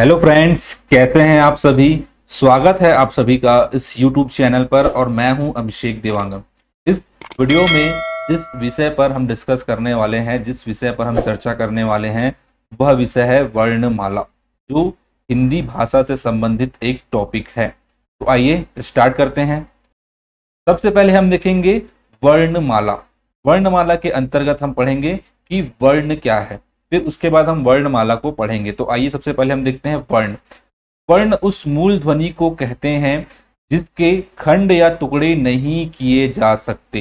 hello friends कैसे हैं आप सभी स्वागत है आप सभी का इस यूट्यूब चैनल पर और मैं हूं अभिषेक देवांगन इस वीडियो में जिस विषय पर हम डिस्कस करने वाले हैं जिस विषय पर हम चर्चा करने वाले हैं वह विषय है वर्णमाला जो हिंदी भाषा से संबंधित एक टॉपिक है तो आइए स्टार्ट करते हैं सबसे पहले हम देखेंगे वर्णमाला वर्णमाला के अंतर्गत हम पढ़ेंगे कि वर्ण क्या है फिर उसके बाद हम वर्णमाला को पढ़ेंगे तो आइए सबसे पहले हम देखते हैं वर्ण वर्ण उस मूल ध्वनि को कहते हैं जिसके खंड या टुकड़े नहीं किए जा सकते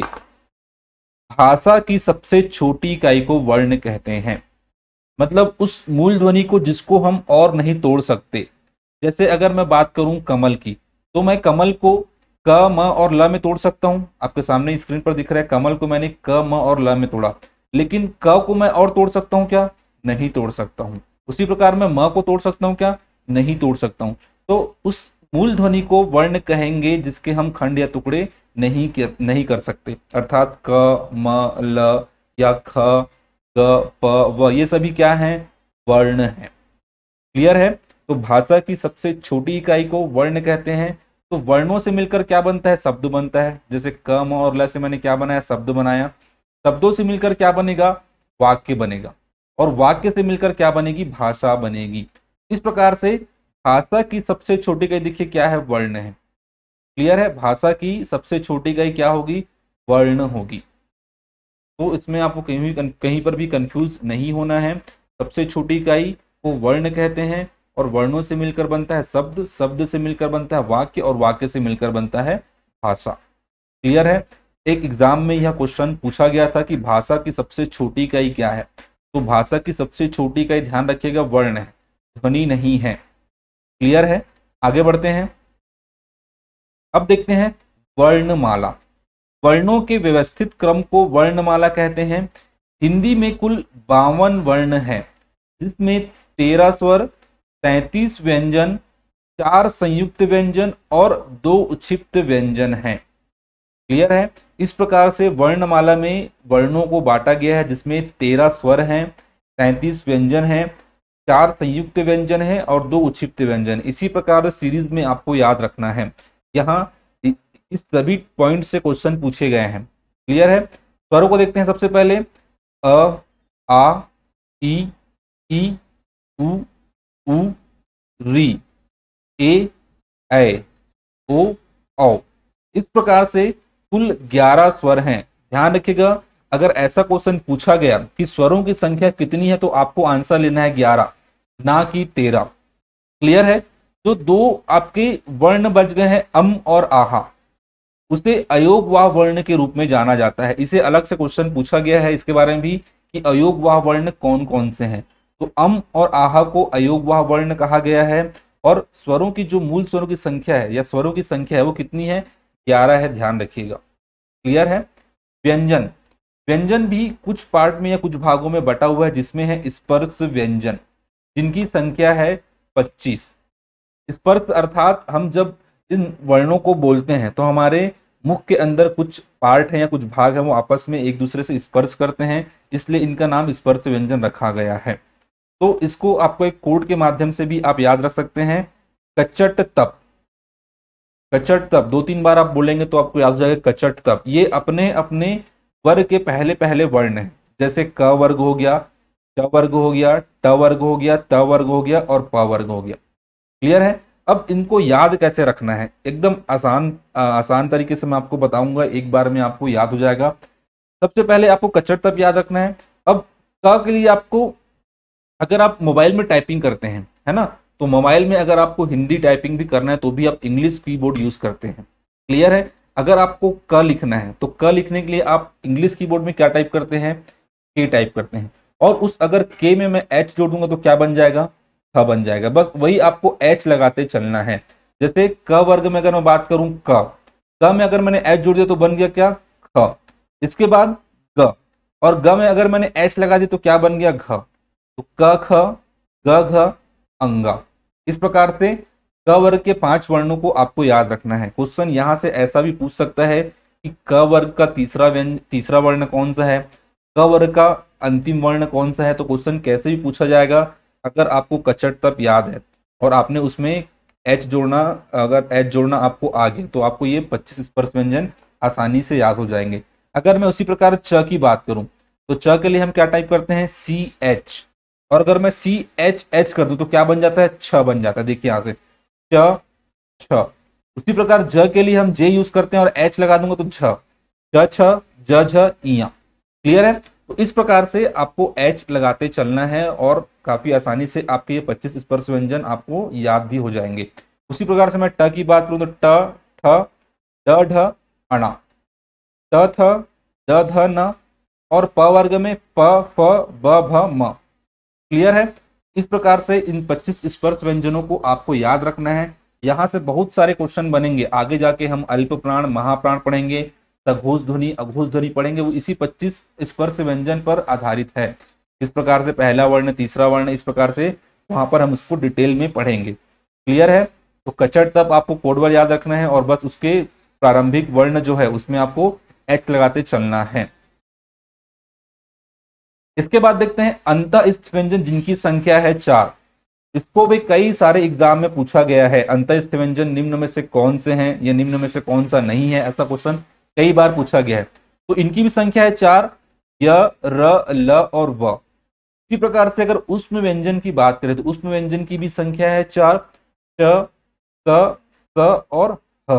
भाषा की सबसे छोटी इकाई को वर्ण कहते हैं मतलब उस मूल ध्वनि को जिसको हम और नहीं तोड़ सकते जैसे अगर मैं बात करूं कमल की तो मैं कमल को क म और ल में तोड़ सकता हूं आपके सामने स्क्रीन पर दिख रहा है कमल को मैंने क म और ल में तोड़ा लेकिन क को मैं और तोड़ सकता हूँ क्या नहीं तोड़ सकता हूँ उसी प्रकार मैं म को तोड़ सकता हूँ क्या नहीं तोड़ सकता हूँ तो उस मूल ध्वनि को वर्ण कहेंगे जिसके हम खंड या टुकड़े नहीं कर, नहीं कर सकते अर्थात क म ल या ख ग प व ये सभी क्या हैं वर्ण हैं क्लियर है तो भाषा की सबसे छोटी इकाई को वर्ण कहते हैं तो वर्णों से मिलकर क्या बनता है शब्द बनता है जैसे क म और ल से मैंने क्या बनाया शब्द बनाया शब्दों से मिलकर क्या बनेगा वाक्य बनेगा और वाक्य से मिलकर क्या बनेगी भाषा बनेगी इस प्रकार से भाषा की सबसे छोटी गई देखिए क्या है वर्ण है क्लियर है भाषा की सबसे छोटी गई क्या होगी वर्ण होगी तो इसमें आपको कहीं भी कहीं पर भी कंफ्यूज नहीं होना है सबसे छोटी इकाई को वर्ण कहते हैं और वर्णों से मिलकर बनता है शब्द शब्द से मिलकर बनता है वाक्य और वाक्य से मिलकर बनता है भाषा क्लियर है एक एग्जाम में यह क्वेश्चन पूछा गया था कि भाषा की सबसे छोटी इकाई क्या है तो भाषा की सबसे छोटी इकाई ध्यान रखिएगा वर्ण है ध्वनि नहीं है क्लियर है आगे बढ़ते हैं अब देखते हैं वर्णमाला वर्णों के व्यवस्थित क्रम को वर्णमाला कहते हैं हिंदी में कुल बावन वर्ण है जिसमें तेरह स्वर तैतीस व्यंजन चार संयुक्त व्यंजन और दो उक्षिप्त व्यंजन हैं क्लियर है इस प्रकार से वर्णमाला में वर्णों को बांटा गया है जिसमें तेरह स्वर हैं तैंतीस व्यंजन हैं चार संयुक्त व्यंजन हैं और दो उक्षिप्त व्यंजन इसी प्रकार सीरीज में आपको याद रखना है यहाँ इस सभी पॉइंट से क्वेश्चन पूछे गए हैं क्लियर है स्वरों को देखते हैं सबसे पहले अ आ ई ई उ उ री ए ओ औ इस प्रकार से कुल 11 स्वर हैं ध्यान रखिएगा अगर ऐसा क्वेश्चन पूछा गया कि स्वरों की संख्या कितनी है तो आपको आंसर लेना है 11 ना कि 13 क्लियर है जो तो दो आपके वर्ण बज गए हैं अम और आहा उसे अयोग वाह वर्ण के रूप में जाना जाता है इसे अलग से क्वेश्चन पूछा गया है इसके बारे में भी कि अयोग वाह वर्ण कौन कौन से हैं तो अम और आहा को अयोग वाह वर्ण कहा गया है और स्वरों की जो मूल स्वरों की संख्या है या स्वरों की संख्या है वो कितनी है ग्यारह है ध्यान रखिएगा क्लियर है व्यंजन व्यंजन भी कुछ पार्ट में या कुछ भागों में बटा हुआ है जिसमें है स्पर्श व्यंजन जिनकी संख्या है पच्चीस स्पर्श अर्थात हम जब इन वर्णों को बोलते हैं तो हमारे मुख के अंदर कुछ पार्ट है या कुछ भाग है वो आपस में एक दूसरे से स्पर्श करते हैं इसलिए इनका नाम स्पर्श व्यंजन रखा गया है तो इसको आपको एक कोड के माध्यम से भी आप याद रख सकते हैं कच्चट तप कचट तप दो तीन बार आप बोलेंगे तो आपको याद हो जाएगा कचट तप ये अपने अपने वर्ग के पहले पहले वर्ण हैं जैसे क वर्ग हो गया च वर्ग हो गया ट वर्ग हो गया त वर्ग हो गया और प वर्ग हो गया क्लियर है अब इनको याद कैसे रखना है एकदम आसान आसान तरीके से मैं आपको बताऊंगा एक बार में आपको याद हो जाएगा सबसे पहले आपको कचट तप याद रखना है अब क के लिए आपको अगर आप मोबाइल में टाइपिंग करते हैं है ना तो मोबाइल में अगर आपको हिंदी टाइपिंग भी करना है तो भी आप इंग्लिश कीबोर्ड यूज करते हैं क्लियर है अगर आपको क लिखना है तो क लिखने के लिए आप इंग्लिश कीबोर्ड में क्या टाइप करते हैं के टाइप करते हैं और उस अगर के में मैं एच जोड़ दूंगा तो क्या बन जाएगा ख बन जाएगा बस वही आपको एच लगाते चलना है जैसे क वर्ग में अगर मैं बात करूं क क में अगर मैंने एच जोड़ दिया तो बन गया क्या ख इसके बाद ग और ग में अगर मैंने एच लगा दिया तो क्या बन गया घ तो क ख ग घ अंगा इस प्रकार से क वर्ग के पांच वर्णों को आपको याद रखना है क्वेश्चन यहाँ से ऐसा भी पूछ सकता है कि क वर्ग का तीसरा व्यंज तीसरा वर्ण कौन सा है क वर्ग का अंतिम वर्ण कौन सा है तो क्वेश्चन कैसे भी पूछा जाएगा अगर आपको कचट तप याद है और आपने उसमें एच जोड़ना अगर एच जोड़ना आपको आ गया तो आपको ये पच्चीस स्पर्श व्यंजन आसानी से याद हो जाएंगे अगर मैं उसी प्रकार च की बात करूं तो च के लिए हम क्या टाइप करते हैं सी एच और अगर मैं सी एच एच कर दू तो क्या बन जाता है छ बन जाता है देखिए यहां से छ छ उसी प्रकार ज के लिए हम जे यूज करते हैं और एच लगा दूंगा तो छ छ क्लियर है तो इस प्रकार से आपको एच लगाते चलना है और काफी आसानी से आपके ये 25 स्पर्श व्यंजन आपको याद भी हो जाएंगे उसी प्रकार से मैं ट की बात करूं तो ट ठ ड ढ ट थ ड ध न और प वर्ग में प फ ब भ म क्लियर है इस प्रकार से इन 25 स्पर्श व्यंजनों को आपको याद रखना है यहाँ से बहुत सारे क्वेश्चन बनेंगे आगे जाके हम अल्प प्राण महाप्राण पढ़ेंगे सघोष ध्वनि अघोष ध्वनि पढ़ेंगे वो इसी 25 स्पर्श व्यंजन पर आधारित है इस प्रकार से पहला वर्ण तीसरा वर्ण इस प्रकार से वहां पर हम उसको डिटेल में पढ़ेंगे क्लियर है तो कचट तब आपको कोडवर याद रखना है और बस उसके प्रारंभिक वर्ण जो है उसमें आपको एच लगाते चलना है इसके बाद देखते हैं अंत स्थ व्यंजन जिनकी संख्या है चार इसको भी कई सारे एग्जाम में पूछा गया है अंत व्यंजन निम्न में से कौन से हैं या निम्न में से कौन सा नहीं है ऐसा क्वेश्चन कई बार पूछा गया है तो इनकी भी संख्या है चार य र ल और व इसी प्रकार से अगर उष्म व्यंजन की बात करें तो उष्म व्यंजन की भी संख्या है चार च स स और ह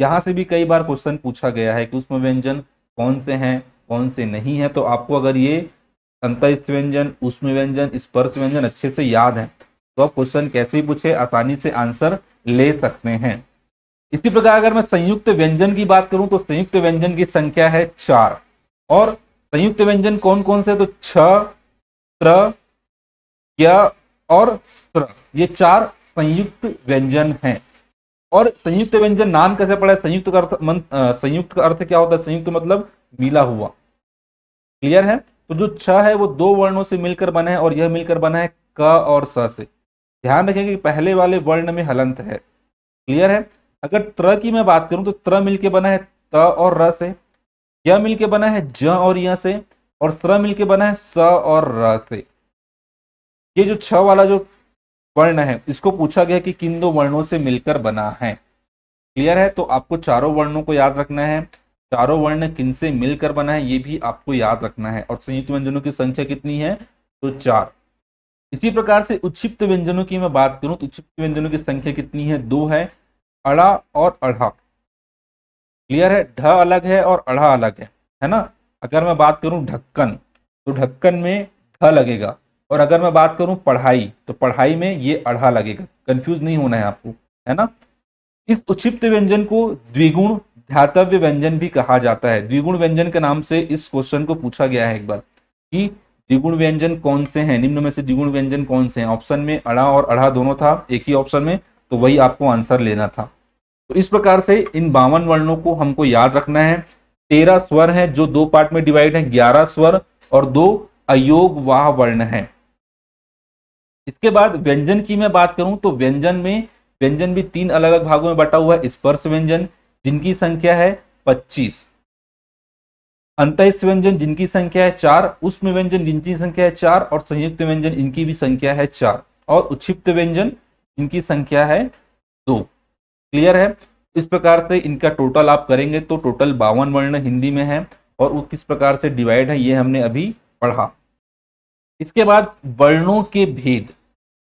यहां से भी कई बार क्वेश्चन पूछा गया है कि उष्म व्यंजन कौन से हैं कौन से नहीं है तो आपको अगर ये संतस्त व्यंजन उष्म व्यंजन स्पर्श व्यंजन अच्छे से याद है तो आप क्वेश्चन कैसे पूछे आसानी से आंसर ले सकते हैं इसी प्रकार अगर मैं संयुक्त व्यंजन की बात करूं तो संयुक्त व्यंजन की संख्या है चार और संयुक्त व्यंजन कौन कौन से तो छ त्र और स्त्र ये चार संयुक्त व्यंजन है और संयुक्त व्यंजन नाम कैसे पड़ा है संयुक्त का अर्थ संयुक्त का अर्थ क्या होता है संयुक्त मतलब मिला हुआ क्लियर है तो जो छ है वो दो वर्णों से मिलकर बना है और यह मिलकर बना है क और स से ध्यान रखें कि पहले वाले वर्ण में हलंत है क्लियर है अगर त्र की मैं बात करूं तो त्र मिलके बना है त और र से य मिलके बना है ज और य से और स्र मिलके बना है स और र से ये जो छ वाला जो वर्ण है इसको पूछा गया कि किन दो वर्णों से मिलकर बना है क्लियर है तो आपको चारों वर्णों को याद रखना है चारों वर्ण किनसे मिलकर बना है ये भी आपको याद रखना है और संयुक्त व्यंजनों की संख्या कितनी है तो चार इसी प्रकार से उच्छिप्त व्यंजनों की मैं बात करूं तो उच्छिप्त व्यंजनों की संख्या कितनी है दो है अड़ा और अढ़ा क्लियर है ढ अलग है और अढ़ा अलग है है ना अगर मैं बात करूं ढक्कन तो ढक्कन में ढ लगेगा और अगर मैं बात करूं पढ़ाई तो पढ़ाई में ये अढ़ा लगेगा कंफ्यूज नहीं होना है आपको है ना इस उच्छिप्त व्यंजन को द्विगुण ध्यातव्य व्यंजन भी कहा जाता है द्विगुण व्यंजन के नाम से इस क्वेश्चन को पूछा गया है एक बार कि द्विगुण व्यंजन कौन से हैं निम्न में से द्विगुण व्यंजन कौन से हैं ऑप्शन में अड़ा और अढ़ा दोनों था एक ही ऑप्शन में तो वही आपको आंसर लेना था तो इस प्रकार से इन बावन वर्णों को हमको याद रखना है तेरह स्वर है जो दो पार्ट में डिवाइड है ग्यारह स्वर और दो अयोग वाह वर्ण है इसके बाद व्यंजन की मैं बात करूं तो व्यंजन में व्यंजन भी तीन अलग अलग भागों में बटा हुआ है स्पर्श व्यंजन जिनकी संख्या है पच्चीस अंतस्थ व्यंजन जिनकी संख्या है चार उष्म व्यंजन जिनकी संख्या है चार और संयुक्त व्यंजन इनकी भी संख्या है चार और उत्प्त व्यंजन इनकी संख्या है दो क्लियर है इस प्रकार से इनका टोटल आप करेंगे तो टोटल बावन वर्ण हिंदी में है और वो किस प्रकार से डिवाइड है ये हमने अभी पढ़ा इसके बाद वर्णों के भेद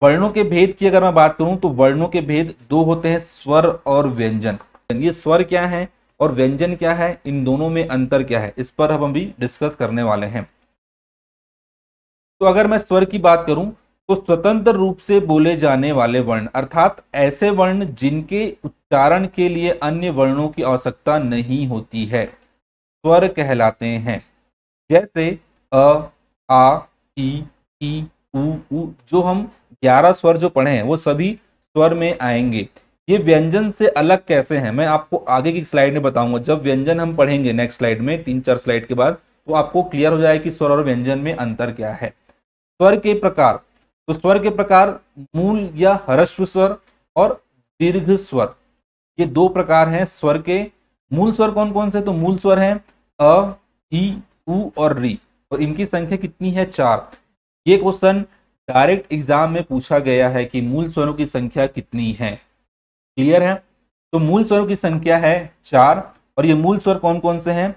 वर्णों के भेद की अगर मैं बात करूं तो वर्णों के भेद दो होते हैं स्वर और व्यंजन ये स्वर क्या है और व्यंजन क्या है इन दोनों में अंतर क्या है इस पर हम अभी डिस्कस करने वाले हैं तो अगर मैं स्वर की बात करूं तो स्वतंत्र रूप से बोले जाने वाले वर्ण अर्थात ऐसे वर्ण जिनके उच्चारण के लिए अन्य वर्णों की आवश्यकता नहीं होती है स्वर कहलाते हैं जैसे अ आ ई ई उ, उ जो हम 11 स्वर जो पढ़े हैं वो सभी स्वर में आएंगे ये व्यंजन से अलग कैसे हैं मैं आपको आगे की स्लाइड में बताऊंगा जब व्यंजन हम पढ़ेंगे नेक्स्ट स्लाइड में तीन चार स्लाइड के बाद तो आपको क्लियर हो जाएगा कि स्वर और व्यंजन में अंतर क्या है स्वर के प्रकार तो स्वर के प्रकार मूल या हरस्व स्वर और दीर्घ स्वर ये दो प्रकार हैं स्वर के मूल स्वर कौन कौन से तो मूल स्वर हैं अ ई उ और री और इनकी संख्या कितनी है चार ये क्वेश्चन डायरेक्ट एग्जाम में पूछा गया है कि मूल स्वरों की संख्या कितनी है क्लियर है तो मूल स्वर की संख्या है चार और ये मूल स्वर कौन कौन से हैं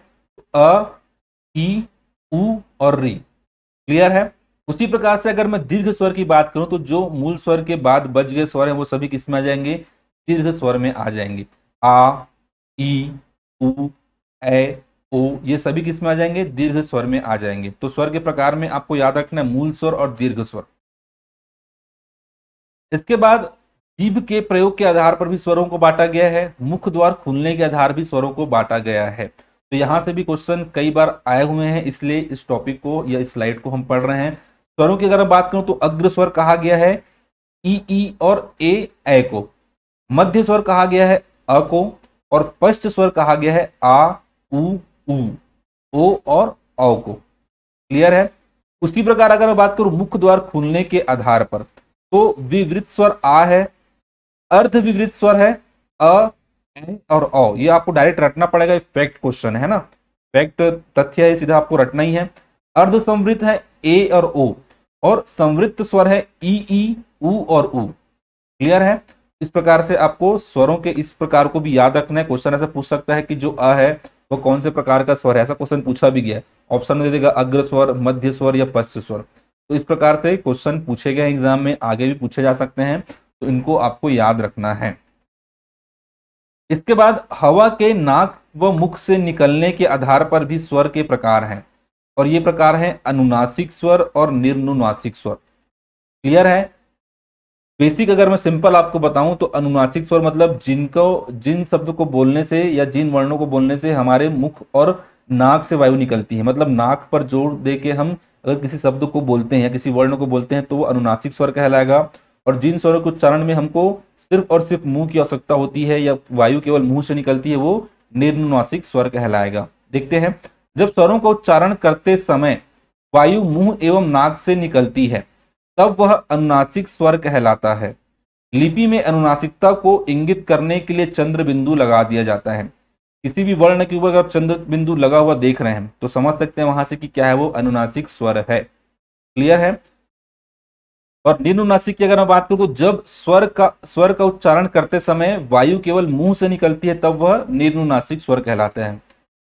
अ ई उ और री क्लियर है उसी प्रकार से अगर मैं दीर्घ स्वर की बात करूं तो जो मूल स्वर के बाद बच गए स्वर हैं वो सभी किस में आ जाएंगे दीर्घ स्वर में आ जाएंगे आ ई उ ए ओ ये सभी किस में आ जाएंगे दीर्घ स्वर में आ जाएंगे तो स्वर के प्रकार में आपको याद रखना है मूल स्वर और दीर्घ स्वर इसके बाद जीभ के प्रयोग के आधार पर भी स्वरों को बांटा गया है मुख द्वार खुलने के आधार भी स्वरों को बांटा गया है तो यहाँ से भी क्वेश्चन कई बार आए हुए हैं इसलिए इस टॉपिक को या स्लाइड को हम पढ़ रहे हैं स्वरों की अगर बात करूं तो अग्र स्वर कहा गया है ई ई और ए ए को मध्य स्वर कहा गया है अ को और पश्च स्वर कहा गया है आ उ ऊ ओ और औ को क्लियर है उसी प्रकार अगर मैं बात करूं मुख द्वार खुलने के आधार पर तो विवृत स्वर आ है अर्ध विवृत स्वर है अ और अ ये आपको डायरेक्ट रटना पड़ेगा ये फैक्ट क्वेश्चन है ना फैक्ट तथ्य है सीधा आपको रटना ही है अर्ध संवृत्त है ए और ओ और संवृत्त स्वर है ई ई उ और उ क्लियर है इस प्रकार से आपको स्वरों के इस प्रकार को भी याद रखना है क्वेश्चन ऐसा पूछ सकता है कि जो अ है वो कौन से प्रकार का स्वर है ऐसा क्वेश्चन पूछा भी गया ऑप्शन में दे देगा अग्र स्वर मध्य स्वर या पश्च स्वर तो इस प्रकार से क्वेश्चन पूछे गए एग्जाम में आगे भी पूछे जा सकते हैं तो इनको आपको याद रखना है इसके बाद हवा के नाक व मुख से निकलने के आधार पर भी स्वर के प्रकार हैं और ये प्रकार हैं अनुनासिक स्वर और निर्नुनासिक स्वर क्लियर है बेसिक अगर मैं सिंपल आपको बताऊं तो अनुनासिक स्वर मतलब जिनको जिन शब्द को बोलने से या जिन वर्णों को बोलने से हमारे मुख और नाक से वायु निकलती है मतलब नाक पर जोर दे के हम अगर किसी शब्द को बोलते हैं या किसी वर्ण को बोलते हैं तो वो अनुनासिक स्वर कहलाएगा और जिन स्वरों के उच्चारण में हमको सिर्फ और सिर्फ मुंह की आवश्यकता होती है या वायु केवल मुंह से निकलती है वो निर्नुनासिक स्वर कहलाएगा देखते हैं जब स्वरों का उच्चारण करते समय वायु मुंह एवं नाक से निकलती है तब वह अनुनासिक स्वर कहलाता है लिपि में अनुनासिकता को इंगित करने के लिए चंद्र बिंदु लगा दिया जाता है किसी भी वर्ण के ऊपर अगर चंद्र बिंदु लगा हुआ देख रहे हैं तो समझ सकते हैं वहां से कि क्या है वो अनुनासिक स्वर है क्लियर है और नासिक की अगर मैं बात करूं तो जब स्वर का स्वर का उच्चारण करते समय वायु केवल मुंह से निकलती है तब वह नासिक स्वर कहलाते हैं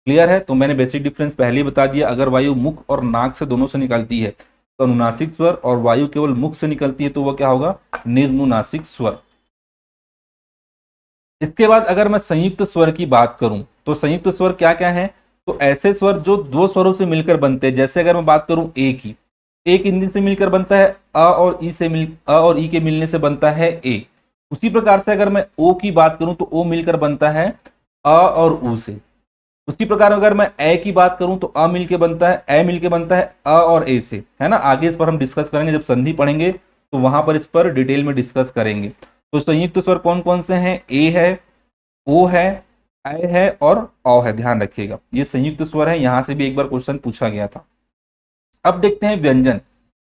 क्लियर है तो मैंने बेसिक डिफरेंस पहले ही बता दिया अगर वायु मुख और नाक से दोनों से निकलती है तो अनुनासिक स्वर और वायु केवल मुख से निकलती है तो वह क्या होगा निर्नुनासिक स्वर इसके बाद अगर मैं संयुक्त स्वर की बात करूं तो संयुक्त स्वर क्या क्या है तो ऐसे स्वर जो दो स्वरों से मिलकर बनते हैं जैसे अगर मैं बात करूं ए की एक इंजन से मिलकर बनता है अ और ई से मिल अ और ई के मिलने से बनता है ए उसी प्रकार से अगर मैं ओ की बात करूं तो ओ मिलकर बनता है अ और उ से उसी प्रकार अगर मैं ए की बात करूं तो अ मिलके बनता है ए मिलके बनता है अ और ए से है ना आगे इस पर हम डिस्कस करेंगे जब संधि पढ़ेंगे तो वहां पर इस पर डिटेल में डिस्कस करेंगे तो संयुक्त स्वर कौन कौन से हैं ए है ओ है ए है और औ है ध्यान रखिएगा ये संयुक्त स्वर है यहाँ से भी एक बार क्वेश्चन पूछा गया था अब देखते हैं व्यंजन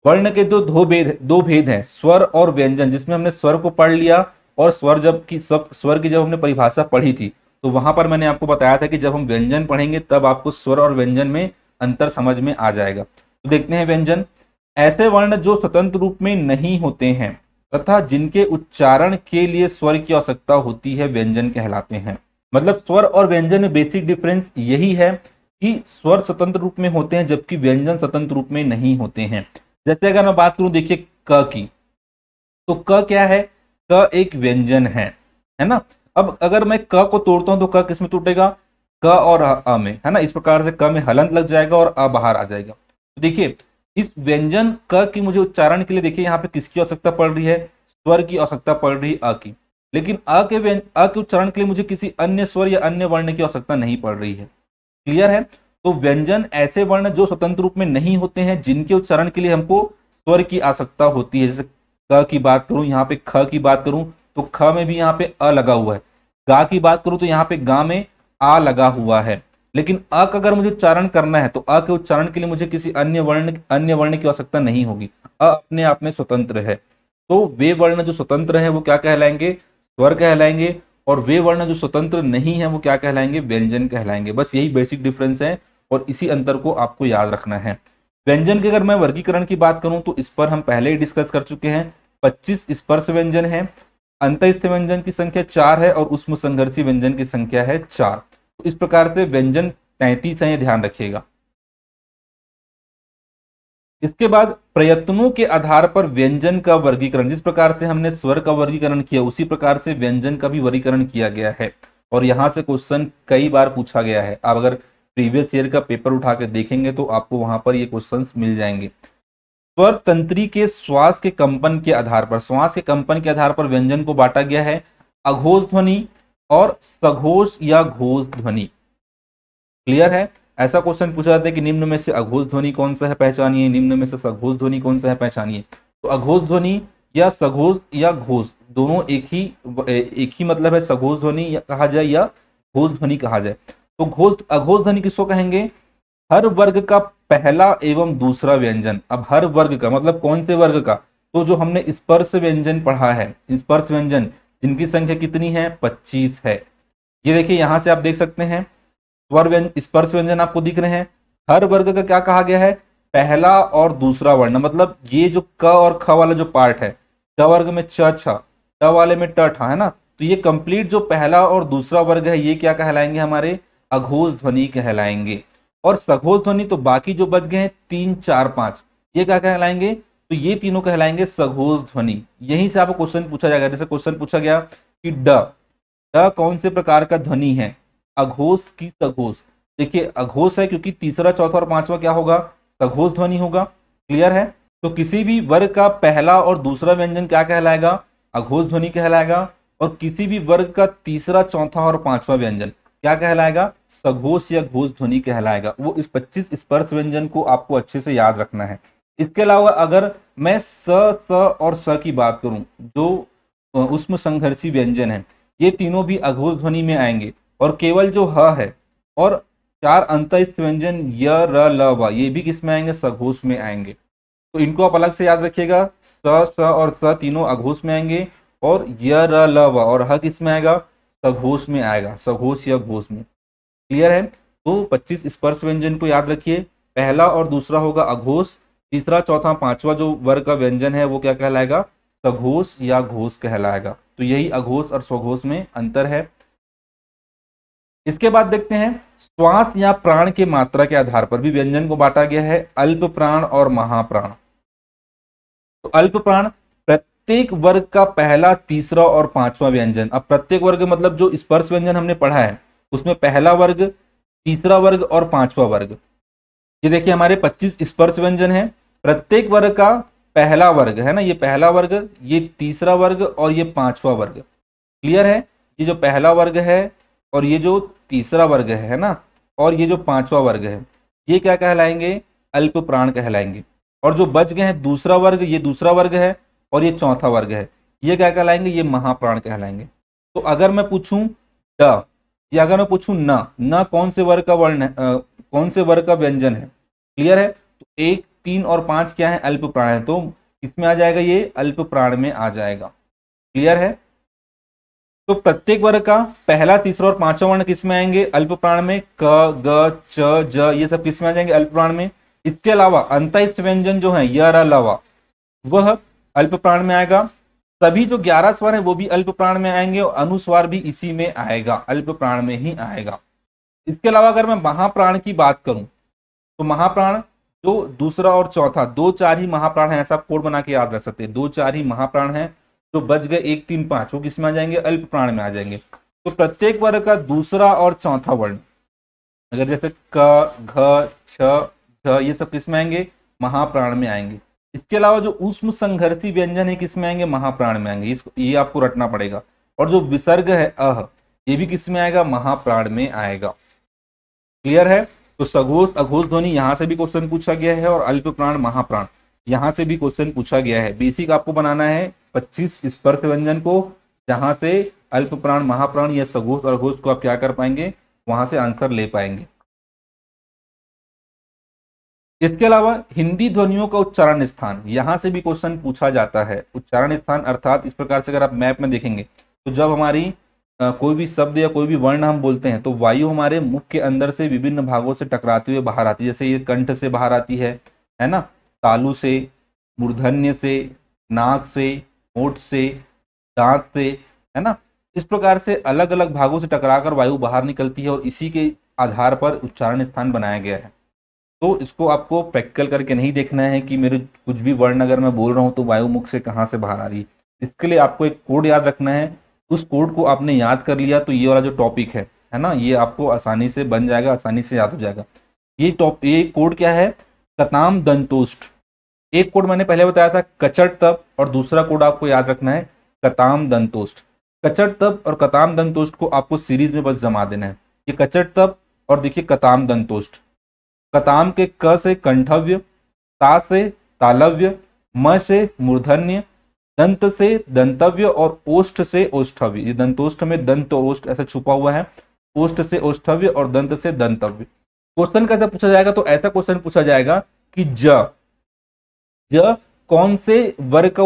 वर्ण के दो दो भेद दो भेद हैं स्वर और व्यंजन जिसमें हमने स्वर को पढ़ लिया और स्वर जब की सब स्वर की जब हमने परिभाषा पढ़ी थी तो वहां पर मैंने आपको बताया था कि जब हम व्यंजन पढ़ेंगे तब आपको स्वर और व्यंजन में अंतर समझ में आ जाएगा तो देखते हैं व्यंजन ऐसे वर्ण जो स्वतंत्र रूप में नहीं होते हैं तथा जिनके उच्चारण के लिए स्वर की आवश्यकता होती है व्यंजन कहलाते हैं मतलब स्वर और व्यंजन में बेसिक डिफरेंस यही है कि स्वर स्वतंत्र रूप में होते हैं जबकि व्यंजन स्वतंत्र रूप में नहीं होते हैं जैसे अगर मैं बात करूं देखिए क की तो क क्या है क एक व्यंजन है है ना अब अगर मैं क को तोड़ता हूं तो क किस में टूटेगा क और अ में है ना इस प्रकार से क में हलंत लग जाएगा और अ बाहर आ जाएगा तो देखिए इस व्यंजन क की मुझे उच्चारण के लिए देखिए यहाँ पे किसकी आवश्यकता पड़ रही है स्वर की आवश्यकता पड़ रही है अ की लेकिन अ के अ के उच्चारण के लिए मुझे किसी अन्य स्वर या अन्य वर्ण की आवश्यकता नहीं पड़ रही है क्लियर है तो व्यंजन ऐसे वर्ण जो स्वतंत्र रूप में नहीं होते हैं जिनके उच्चारण के लिए हमको स्वर की आवश्यकता होती है जैसे क की बात करूं यहाँ पे ख की बात करूं तो ख में भी यहाँ पे अ लगा हुआ है गा की बात करूं तो यहाँ पे गा में आ लगा हुआ है लेकिन अ का अगर मुझे उच्चारण करना है तो अ के उच्चारण के लिए मुझे किसी अन्य वर्ण अन्य वर्ण की आवश्यकता नहीं होगी अ अपने आप में स्वतंत्र है तो वे वर्ण जो स्वतंत्र है वो क्या कहलाएंगे स्वर कहलाएंगे और वे वर्ण जो स्वतंत्र नहीं है वो क्या कहलाएंगे व्यंजन कहलाएंगे बस यही बेसिक डिफरेंस है और इसी अंतर को आपको याद रखना है व्यंजन के अगर मैं वर्गीकरण की बात करूं तो इस पर हम पहले ही डिस्कस कर चुके हैं 25 स्पर्श व्यंजन है अंतस्थ व्यंजन की संख्या चार है और उसमें संघर्षी व्यंजन की संख्या है चार तो इस प्रकार से व्यंजन तैतीस है ध्यान रखिएगा इसके बाद प्रयत्नों के आधार पर व्यंजन का वर्गीकरण जिस प्रकार से हमने स्वर का वर्गीकरण किया उसी प्रकार से व्यंजन का भी वर्गीकरण किया गया है और यहां से क्वेश्चन कई बार पूछा गया है आप अगर प्रीवियस ईयर का पेपर उठा के देखेंगे तो आपको वहां पर ये क्वेश्चन मिल जाएंगे स्वर तंत्री के श्वास के कंपन के आधार पर श्वास के कंपन के आधार पर व्यंजन को बांटा गया है अघोष ध्वनि और सघोष या घोष ध्वनि क्लियर है ऐसा क्वेश्चन पूछा जाता है कि निम्न में से अघोष ध्वनि कौन सा है पहचानिए निम्न में से सघोष ध्वनि कौन सा है पहचानिए तो अघोष ध्वनि या सघोष या घोष दोनों एक ही एक ही मतलब है सघोष ध्वनि कहा जाए या घोष ध्वनि कहा जाए तो घोष अघोष ध्वनि किसको कहेंगे हर वर्ग का पहला एवं दूसरा व्यंजन अब हर वर्ग का मतलब कौन से वर्ग का तो जो हमने स्पर्श व्यंजन पढ़ा है स्पर्श व्यंजन जिनकी संख्या कितनी है पच्चीस है ये देखिए यहां से आप देख सकते हैं स्वर स्पर्श व्यंजन आपको दिख रहे हैं हर वर्ग का क्या कहा गया है पहला और दूसरा वर्ण मतलब ये जो क और ख वाला जो पार्ट है क वर्ग में च छ ट वाले में ट है ना तो ये कंप्लीट जो पहला और दूसरा वर्ग है ये क्या कहलाएंगे हमारे अघोष ध्वनि कहलाएंगे और सघोष ध्वनि तो बाकी जो बच गए हैं तीन चार पांच ये क्या कहलाएंगे तो ये तीनों कहलाएंगे सघोष ध्वनि यहीं से आपको क्वेश्चन पूछा जाएगा जैसे क्वेश्चन पूछा गया कि ड कौन से प्रकार का ध्वनि है अघोष की सघोष देखिए अघोष है क्योंकि तीसरा चौथा और पांचवा क्या होगा सघोष ध्वनि होगा क्लियर है तो किसी भी वर्ग का पहला और दूसरा व्यंजन क्या कहलाएगा अघोष ध्वनि कहलाएगा और किसी भी वर्ग का तीसरा चौथा और पांचवा व्यंजन क्या कहलाएगा सघोष या घोष ध्वनि कहलाएगा वो इस 25 स्पर्श व्यंजन को आपको अच्छे से याद रखना है इसके अलावा अगर मैं स स और स की बात करूं जो उष्म संघर्षी व्यंजन है ये तीनों भी अघोष ध्वनि में आएंगे और केवल जो ह है और चार अंतस्थ व्यंजन य र ल व ये भी किस में आएंगे सघोष में आएंगे तो इनको आप अलग से याद रखिएगा स स और स तीनों अघोष में आएंगे और य र ल व और ह किस में आएगा सघोष में आएगा सघोष या घोष में क्लियर है तो 25 स्पर्श व्यंजन को याद रखिए पहला और दूसरा होगा अघोष तीसरा चौथा पांचवा जो वर्ग का व्यंजन है वो क्या कहलाएगा सघोष या घोष कहलाएगा तो यही अघोष और स्वघोष में अंतर है इसके बाद देखते हैं श्वास या प्राण के मात्रा के आधार पर भी व्यंजन को बांटा गया है अल्प प्राण और महाप्राण तो अल्प प्राण प्रत्येक वर्ग का पहला तीसरा और पांचवा व्यंजन अब प्रत्येक वर्ग मतलब जो स्पर्श व्यंजन हमने पढ़ा है उसमें पहला वर्ग तीसरा वर्ग और पांचवा वर्ग ये देखिए हमारे 25 स्पर्श व्यंजन है प्रत्येक वर्ग का पहला वर्ग है ना ये पहला वर्ग ये तीसरा वर्ग और ये पांचवा वर्ग क्लियर है ये जो पहला वर्ग है और ये जो तीसरा वर्ग है ना और ये जो पांचवा वर्ग है ये क्या कहलाएंगे अल्प प्राण कहलाएंगे और जो बच गए हैं दूसरा वर्ग ये दूसरा वर्ग है और ये चौथा वर्ग है ये क्या कहलाएंगे ये महाप्राण कहलाएंगे तो अगर मैं पूछूं ड या अगर मैं पूछूं न न कौन से वर्ग का वर्ण है कौन से वर्ग का व्यंजन है क्लियर है तो एक तीन और पांच क्या है अल्प प्राण है तो इसमें आ जाएगा ये अल्प प्राण में आ जाएगा क्लियर है तो प्रत्येक वर्ग का पहला तीसरा और पांचवा वर्ण किसमें आएंगे अल्प प्राण में क ग च ज ये सब किसमें आ जाएंगे अल्प प्राण में इसके अलावा अंतस्थ व्यंजन जो है यर अलावा वह अल्प प्राण में आएगा सभी जो ग्यारह स्वर है वो भी अल्प प्राण में आएंगे और अनुस्वार भी इसी में आएगा अल्प प्राण में ही आएगा इसके अलावा अगर मैं महाप्राण की बात करूं तो महाप्राण जो दूसरा और चौथा दो चार ही महाप्राण है ऐसा कोड बना के याद रख सकते हैं दो चार ही महाप्राण है जो तो बच गए एक तीन पांच वो किस में आ जाएंगे अल्प प्राण में आ जाएंगे तो प्रत्येक वर्ग का दूसरा और चौथा वर्ण अगर जैसे क घ छ ये सब किसमें आएंगे महाप्राण में आएंगे इसके अलावा जो उष्म संघर्षी व्यंजन है किसमें आएंगे महाप्राण में आएंगे इसको ये आपको रटना पड़ेगा और जो विसर्ग है अह ये भी किसमें आएगा महाप्राण में आएगा क्लियर है तो सघोष अघोष ध्वनि यहां से भी क्वेश्चन पूछा गया है और अल्प प्राण महाप्राण यहां से भी क्वेश्चन पूछा गया है बेसिक आपको बनाना है 25 स्पर्श व्यंजन को जहां से अल्प प्राण महाप्राण या सघोष और घोष को आप क्या कर पाएंगे वहां से आंसर ले पाएंगे इसके अलावा हिंदी ध्वनियों का उच्चारण स्थान यहां से भी क्वेश्चन पूछा जाता है उच्चारण स्थान अर्थात इस प्रकार से अगर आप मैप में देखेंगे तो जब हमारी कोई भी शब्द या कोई भी वर्ण हम बोलते हैं तो वायु हमारे मुख के अंदर से विभिन्न भागों से टकराते हुए बाहर आती है जैसे ये कंठ से बाहर आती है है ना तालू से मूर्धन्य से नाक से होठ से दांत से है ना इस प्रकार से अलग अलग भागों से टकराकर वायु बाहर निकलती है और इसी के आधार पर उच्चारण स्थान बनाया गया है तो इसको आपको प्रैक्टिकल करके नहीं देखना है कि मेरे कुछ भी वर्ण अगर मैं बोल रहा हूँ तो वायु मुख से कहाँ से बाहर आ रही है इसके लिए आपको एक कोड याद रखना है उस कोड को आपने याद कर लिया तो ये वाला जो टॉपिक है है ना ये आपको आसानी से बन जाएगा आसानी से याद हो जाएगा ये टॉप ये कोड क्या है कताम दंतोष्ट एक कोड मैंने पहले बताया था कचर तप और दूसरा कोड आपको याद रखना है कताम दंतोष्ट कचर तप और कताम दंतोष्ट को आपको सीरीज में बस जमा देना है ये कचर तप और देखिए कताम दंतुष्ट कताम के क से कंठव्य ता से तालव्य म से मूर्धन्य दंत से दंतव्य और ओष्ठ से ओष्ठव्य ये दंतोष्ठ में दंत ओष्ठ ऐसा छुपा हुआ है ओष्ठ से ओष्ठव्य और दंत से दंतव्य क्वेश्चन कैसे पूछा जाएगा तो ऐसा क्वेश्चन पूछा जाएगा कि ज यह कौन से वर्ग का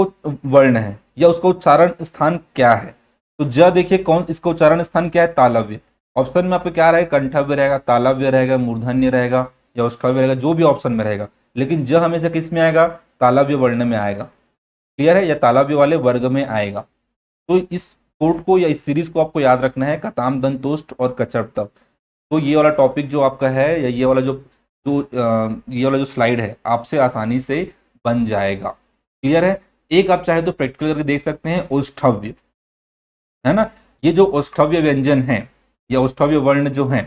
वर्ण है या उसका उच्चारण स्थान क्या है तो ज देखिए कौन इसका उच्चारण स्थान क्या है तालव्य ऑप्शन में आपको क्या रहेगा कंठव्य रहेगा तालव्य रहेगा मूर्धन्य रहेगा या उसका भी रहेगा जो भी ऑप्शन में रहेगा लेकिन ज हमेशा किस में आएगा तालव्य वर्ण में आएगा क्लियर है या तालाव्य वाले वर्ग में आएगा तो इस कोर्ट को या इस सीरीज को आपको याद रखना है कताम दंतोष्ट और कचर तब तो ये वाला टॉपिक जो आपका है या ये वाला जो जो ये वाला जो स्लाइड है आपसे आसानी से बन जाएगा क्लियर है एक आप चाहे तो प्रैक्टिकल करके देख सकते हैं औष्ठव्य है ना ये जो औष्ठव्य व्यंजन है या औष्ठव्य वर्ण जो है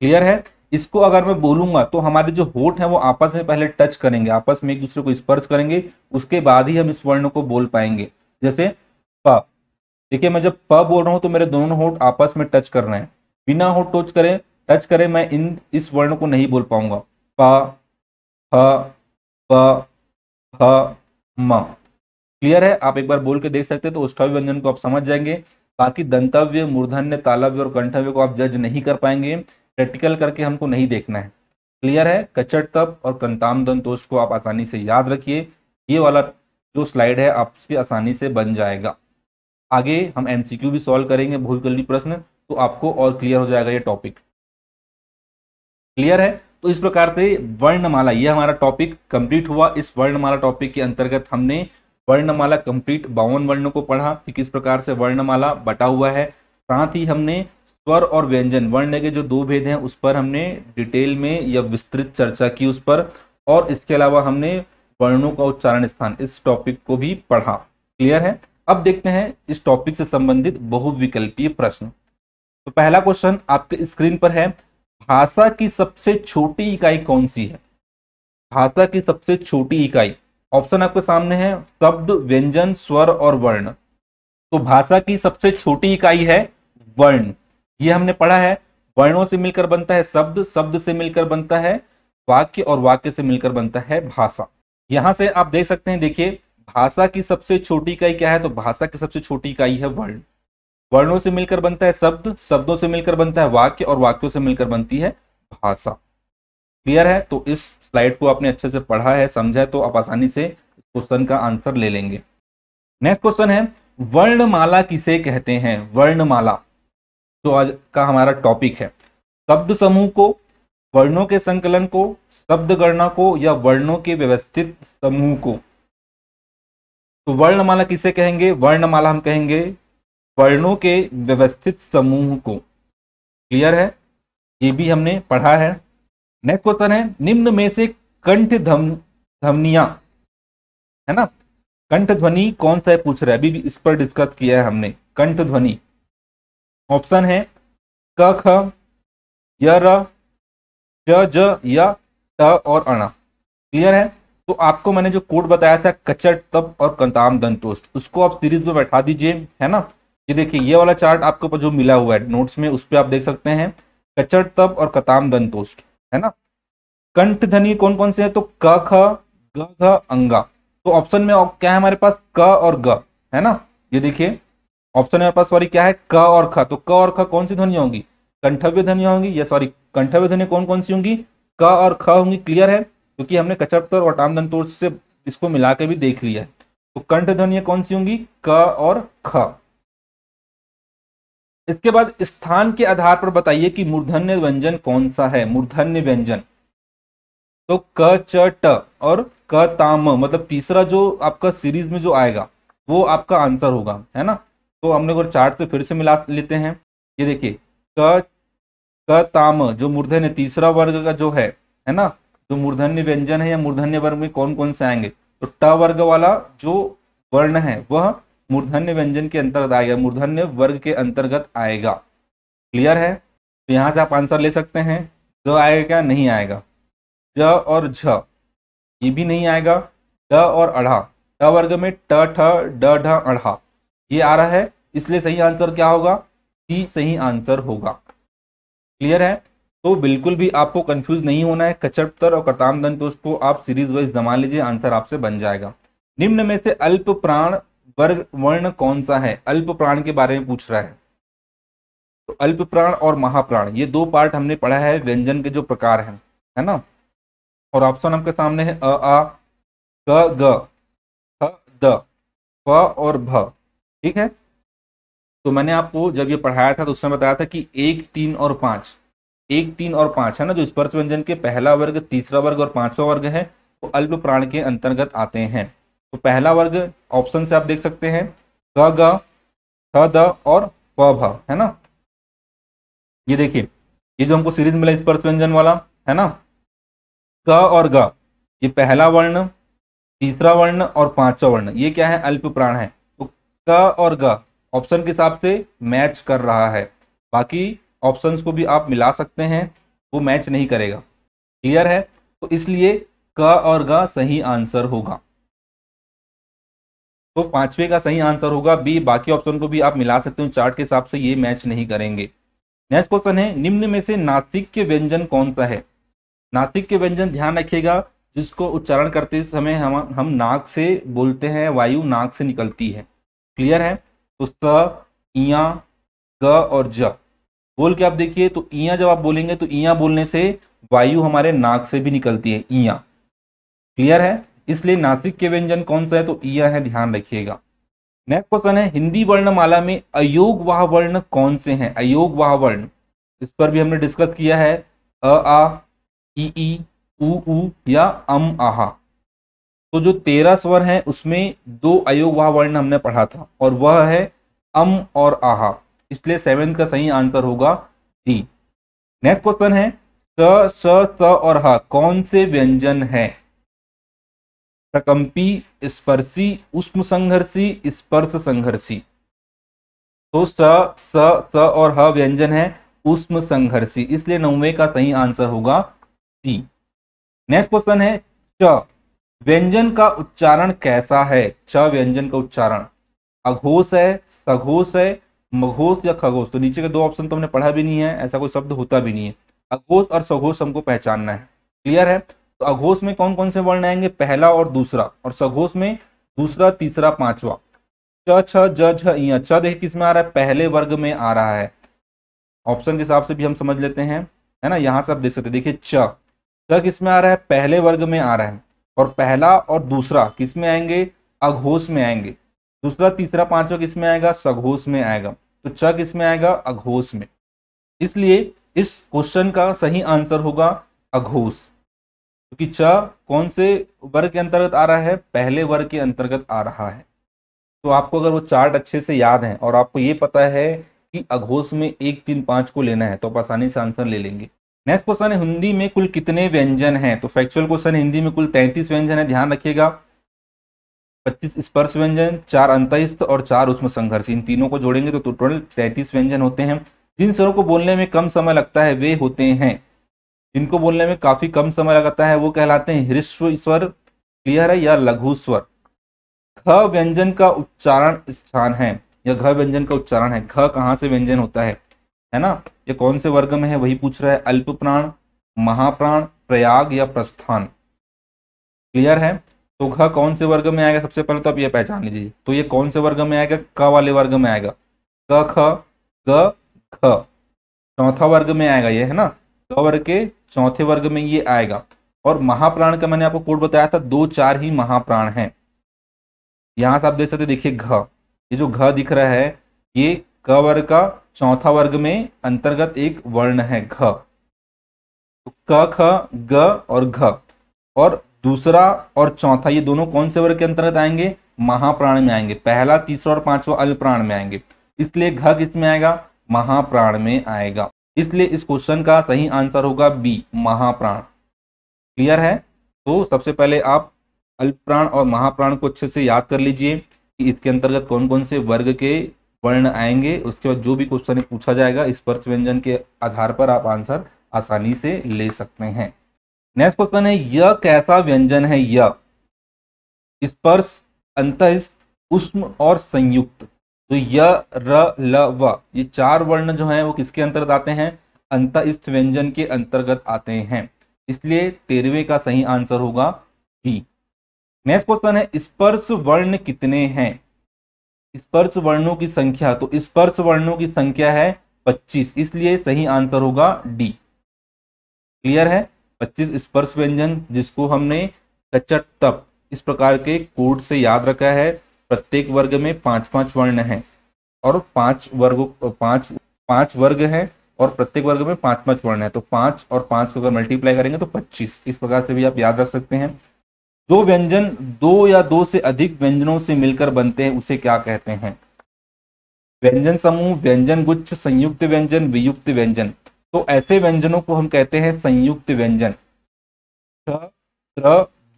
क्लियर है इसको अगर मैं बोलूंगा तो हमारे जो होठ है वो आपस में पहले टच करेंगे आपस में एक दूसरे को स्पर्श करेंगे उसके बाद ही हम इस वर्ण को बोल पाएंगे जैसे प देखिए मैं जब प बोल रहा हूं तो मेरे दोनों होठ आपस में टच कर रहे हैं बिना होठ टच करें टच करें मैं इन इस वर्ण को नहीं बोल पाऊंगा प फ प ख म क्लियर है आप एक बार बोल के देख सकते हैं तो उष्ठव्य व्यंजन को आप समझ जाएंगे बाकी दंतव्य मूर्धन्य तालव्य और कंठव्य को आप जज नहीं कर पाएंगे प्रैक्टिकल करके हमको नहीं देखना है क्लियर है कचट तप और कंताम दंतोष को आप आसानी से याद रखिए ये वाला जो स्लाइड है आपके आसानी से बन जाएगा आगे हम एमसीक्यू भी सॉल्व करेंगे भूलकली प्रश्न तो आपको और क्लियर हो जाएगा ये टॉपिक क्लियर है तो इस प्रकार से वर्णमाला यह हमारा टॉपिक कंप्लीट हुआ इस वर्णमाला टॉपिक के अंतर्गत हमने वर्णमाला कंप्लीट बावन वर्णों को पढ़ा कि किस प्रकार से वर्णमाला बटा हुआ है साथ ही हमने स्वर और व्यंजन वर्ण के जो दो भेद हैं उस पर हमने डिटेल में या विस्तृत चर्चा की उस पर और इसके अलावा हमने वर्णों का उच्चारण स्थान इस टॉपिक को भी पढ़ा क्लियर है अब देखते हैं इस टॉपिक से संबंधित बहुविकल्पीय प्रश्न तो पहला क्वेश्चन आपके स्क्रीन पर है भाषा की सबसे छोटी इकाई कौन सी है भाषा की सबसे छोटी इकाई ऑप्शन आपके सामने है शब्द व्यंजन स्वर और वर्ण तो भाषा की सबसे छोटी इकाई है वर्ण ये हमने पढ़ा है वर्णों से मिलकर बनता है शब्द शब्द से मिलकर बनता है वाक्य और वाक्य से मिलकर बनता है भाषा यहां से आप देख सकते हैं देखिए भाषा की सबसे छोटी इकाई क्या है तो भाषा की सबसे छोटी इकाई है वर्ण वर्णों से मिलकर बनता है शब्द शब्दों से मिलकर बनता है वाक्य और वाक्यों से मिलकर बनती है भाषा क्लियर है तो इस स्लाइड को आपने अच्छे से पढ़ा है समझा है तो आप आसानी से क्वेश्चन का आंसर ले लेंगे नेक्स्ट क्वेश्चन है वर्णमाला किसे कहते हैं वर्णमाला तो आज का हमारा टॉपिक है शब्द समूह को वर्णों के संकलन को शब्द गणना को या वर्णों के व्यवस्थित समूह को तो वर्णमाला किसे कहेंगे वर्णमाला हम कहेंगे वर्णों के व्यवस्थित समूह को क्लियर है ये भी हमने पढ़ा है नेक्स्ट क्वेश्चन है निम्न में से कंठ धम धमनिया है ना कंठ ध्वनि कौन सा है पूछ रहा है अभी भी इस पर डिस्कस किया है हमने कंठ ध्वनि ऑप्शन है क ख य र ज ज या ट और अणा क्लियर है तो आपको मैंने जो कोड बताया था कचट तप और कंताम दंतोष्ट उसको आप सीरीज में बैठा दीजिए है ना ये देखिए ये वाला चार्ट आपके ऊपर जो मिला हुआ है नोट्स में उस पर आप देख सकते हैं कचट तप और कताम दंतोष्ट है ना कंठ धनी कौन कौन से है तो क ख ग घ अंगा तो ऑप्शन में क्या है हमारे पास क और ग है ना ये देखिए ऑप्शन हमारे पास सॉरी क्या है क और ख तो क और ख कौन सी ध्वनि होंगी कंठव्य ध्वनि होंगी या सॉरी कंठव्य ध्वनि कौन कौन सी होंगी क और ख होंगी क्लियर है क्योंकि हमने कचट और टाम दंतोष से इसको मिला के भी देख लिया है तो कंठ ध्वनिया कौन सी होंगी क और ख इसके बाद स्थान के आधार पर बताइए कि मूर्धन्य व्यंजन कौन सा है मूर्धन्य व्यंजन तो क च ट और क ताम मतलब तीसरा जो आपका सीरीज में जो आएगा वो आपका आंसर होगा है ना तो हमने अगर चार्ट से फिर से मिला लेते हैं ये देखिए क क ताम जो मूर्धन्य तीसरा वर्ग का जो है है ना जो मूर्धन्य व्यंजन है या मूर्धन्य वर्ग में कौन कौन से आएंगे तो ट वर्ग वाला जो वर्ण है वह मूर्धन्य व्यंजन के अंतर्गत आएगा मूर्धन्य वर्ग के अंतर्गत आएगा क्लियर है तो यहाँ से आप आंसर ले सकते हैं ज आएगा क्या नहीं आएगा ज और झ ये भी नहीं आएगा ड और अढ़ा ट वर्ग में ट ठ ड ढ अढ़ा ये आ रहा है इसलिए सही आंसर क्या होगा सी सही आंसर होगा क्लियर है तो बिल्कुल भी आपको कंफ्यूज नहीं होना है कचपतर और करताम दंतोष को आप सीरीज वाइज जमा लीजिए आंसर आपसे बन जाएगा निम्न में से अल्प प्राण वर्ग वर्ण कौन सा है अल्प प्राण के बारे में पूछ रहा है तो अल्प प्राण और महाप्राण ये दो पार्ट हमने पढ़ा है व्यंजन के जो प्रकार हैं है ना और ऑप्शन आपके सामने है अ आ ग ग थ द प और भ ठीक है तो मैंने आपको जब ये पढ़ाया था तो उसमें बताया था कि एक तीन और पांच एक तीन और पांच है ना जो स्पर्श व्यंजन के पहला वर्ग तीसरा वर्ग और पांचवा वर्ग है वो तो अल्प प्राण के अंतर्गत आते हैं तो पहला वर्ग ऑप्शन से आप देख सकते हैं क ग द और प भ है ना ये देखिए ये जो हमको सीरीज मिला स्पर्श व्यंजन वाला है ना क और ग ये पहला वर्ण तीसरा वर्ण और पांचवा वर्ण ये क्या है अल्प प्राण है तो क और ग ऑप्शन के हिसाब से मैच कर रहा है बाकी ऑप्शंस को भी आप मिला सकते हैं वो मैच नहीं करेगा क्लियर है तो इसलिए क और ग सही आंसर होगा तो पांचवे का सही आंसर होगा बी बाकी ऑप्शन को भी आप मिला सकते हो चार्ट के हिसाब से ये मैच नहीं करेंगे नेक्स्ट क्वेश्चन है निम्न में से नास्तिक के व्यंजन कौन सा है नास्तिक के व्यंजन ध्यान रखिएगा जिसको उच्चारण करते समय हम हम नाक से बोलते हैं वायु नाक से निकलती है क्लियर है तो स इया ग और ज बोल के आप देखिए तो इया जब आप बोलेंगे तो इया बोलने से वायु हमारे नाक से भी निकलती है इया क्लियर है इसलिए नासिक के व्यंजन कौन सा है तो यह है ध्यान रखिएगा नेक्स्ट क्वेश्चन है हिंदी वर्णमाला में अयोग वाह वर्ण कौन से हैं अयोग वाह वर्ण इस पर भी हमने डिस्कस किया है अ आ ई ई उ या अम आहा तो जो तेरह स्वर हैं उसमें दो अयोग वाह वर्ण हमने पढ़ा था और वह है अम और आहा इसलिए सेवेंथ का सही आंसर होगा डी नेक्स्ट क्वेश्चन है स स स और ह कौन से व्यंजन है प्रकंपी स्पर्शी उष्म संघर्षी स्पर्श संघर्षी तो स स स और ह व्यंजन है उष्म संघर्षी इसलिए नौवे का सही आंसर होगा सी नेक्स्ट क्वेश्चन है च व्यंजन का उच्चारण कैसा है च व्यंजन का उच्चारण अघोष है सघोष है मघोष या खघोष तो नीचे के दो ऑप्शन तो हमने पढ़ा भी नहीं है ऐसा कोई शब्द होता भी नहीं है अघोष और सघोष हमको पहचानना है क्लियर है तो अघोष में कौन कौन से वर्ण आएंगे पहला और दूसरा और सघोष में दूसरा तीसरा पांचवा च छ ज छ किस में आ रहा है पहले वर्ग में आ रहा है ऑप्शन के हिसाब से भी हम समझ लेते हैं है ना यहाँ से आप देख सकते देखिए च च किस में आ रहा है पहले वर्ग में आ रहा है और पहला और दूसरा किस में आएंगे अघोष में आएंगे दूसरा तीसरा पांचवा किस में आएगा सघोष में आएगा तो च किस में आएगा अघोष में इसलिए इस क्वेश्चन का सही आंसर होगा अघोष क्योंकि च कौन से वर्ग के अंतर्गत आ रहा है पहले वर्ग के अंतर्गत आ रहा है तो आपको अगर वो चार्ट अच्छे से याद है और आपको ये पता है कि अघोष में एक तीन पांच को लेना है तो आप आसानी से आंसर ले लेंगे नेक्स्ट क्वेश्चन है हिंदी में कुल कितने व्यंजन हैं तो फैक्चुअल क्वेश्चन हिंदी में कुल तैंतीस व्यंजन है ध्यान रखिएगा पच्चीस स्पर्श व्यंजन चार अंतस्थ और चार उसमें संघर्ष इन तीनों को जोड़ेंगे तो टोटल तैंतीस व्यंजन होते हैं जिन स्वरों को बोलने में कम समय लगता है वे होते हैं इनको बोलने में काफी कम समय लगता है वो कहलाते हैं हृष्व स्वर क्लियर है या लघु स्वर घ व्यंजन का उच्चारण स्थान है या घ व्यंजन का उच्चारण है घ कहाँ से व्यंजन होता है है ना ये कौन से वर्ग में है वही पूछ रहा है अल्प प्राण महाप्राण प्रयाग या प्रस्थान क्लियर है तो घ कौन से वर्ग में आएगा सबसे पहले तो आप ये पहचान लीजिए तो ये कौन से वर्ग में आएगा क वाले वर्ग में आएगा क ख ग घ चौथा वर्ग में आएगा ये है ना क वर्ग के चौथे वर्ग में ये आएगा और महाप्राण का मैंने आपको कोड बताया था दो चार ही महाप्राण है यहां से आप देख सकते देखिए घ ये जो घ दिख रहा है ये क वर्ग का चौथा वर्ग में अंतर्गत एक वर्ण है घ तो क ख ग और घ और दूसरा और चौथा ये दोनों कौन से वर्ग के अंतर्गत आएंगे महाप्राण में आएंगे पहला तीसरा और पांचवा अल्प प्राण में आएंगे इसलिए घ किस में आएगा महाप्राण में आएगा इसलिए इस क्वेश्चन का सही आंसर होगा बी महाप्राण क्लियर है तो सबसे पहले आप अल्पप्राण और महाप्राण को अच्छे से याद कर लीजिए कि इसके अंतर्गत कौन कौन से वर्ग के वर्ण आएंगे उसके बाद जो भी क्वेश्चन पूछा जाएगा स्पर्श व्यंजन के आधार पर आप आंसर आसानी से ले सकते हैं नेक्स्ट क्वेश्चन है यह कैसा व्यंजन है यह स्पर्श अंतस्थ उष्म और संयुक्त तो य र ल व ये चार वर्ण जो हैं वो किसके अंतर्गत आते हैं अंतस्थ व्यंजन के अंतर्गत आते हैं इसलिए तेरहवे का सही आंसर होगा बी नेक्स्ट क्वेश्चन है स्पर्श वर्ण कितने हैं स्पर्श वर्णों की संख्या तो स्पर्श वर्णों की संख्या है 25 इसलिए सही आंसर होगा डी क्लियर है 25 स्पर्श व्यंजन जिसको हमने कचट तप इस प्रकार के कोड से याद रखा है प्रत्येक वर्ग में पांच पांच वर्ण हैं और पांच वर्ग पांच पांच वर्ग हैं और प्रत्येक वर्ग में पांच पांच वर्ण है तो पांच और पांच को अगर मल्टीप्लाई करेंगे तो पच्चीस इस प्रकार से भी आप याद रख सकते हैं जो व्यंजन दो या दो से अधिक व्यंजनों से मिलकर बनते हैं उसे क्या कहते हैं व्यंजन समूह व्यंजन गुच्छ संयुक्त व्यंजन वियुक्त व्यंजन तो ऐसे व्यंजनों को हम कहते हैं संयुक्त व्यंजन